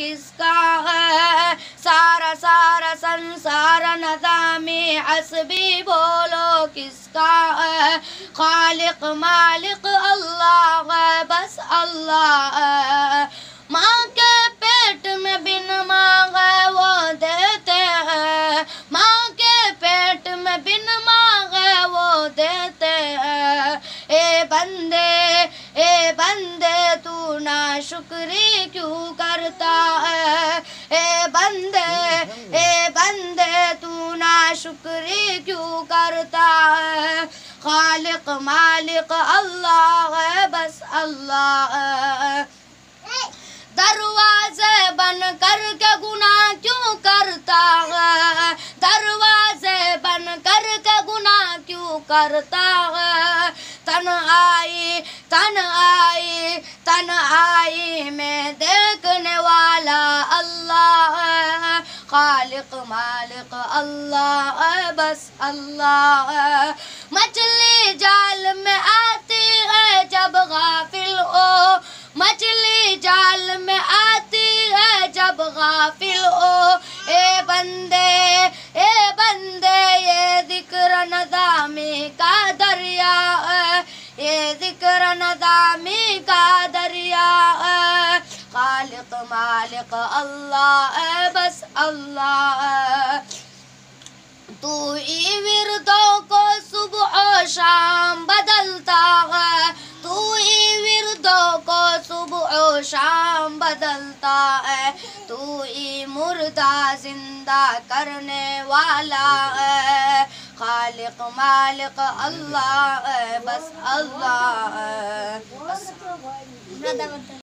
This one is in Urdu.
کس کا ہے سارا سارا سنسار نظامی حسبی بولو کس کا ہے خالق مالک اللہ ہے بس اللہ ہے ماں کے پیٹ میں بن ماں ہے وہ دیتے ہیں ماں نظری کیوں کرتا ہے اے بندے اے بندے تو ناشکری کیوں کرتا ہے خالق مالک اللہ ہے بس اللہ ہے دروازے بن کر کے گناہ کیوں کرتا ہے دروازے بن کر کے گناہ کیوں کرتا ہے تن آئی تن آئی تنہائی میں دیکھنے والا اللہ خالق مالک اللہ بس اللہ مچھلی جال میں آتی ہے جب غافل ہو مچھلی جال میں آتی ہے جب غافل ہو اے بندے اے بندے یہ ذکر نظامی کا دریا ہے یہ ذکر نظامی خالق اللہ اے بس اللہ تو ہی وردوں کو صبح و شام بدلتا ہے تو ہی وردوں کو صبح و شام بدلتا ہے تو ہی مردہ زندہ کرنے والا ہے خالق مالک اللہ ہے بس اللہ ہے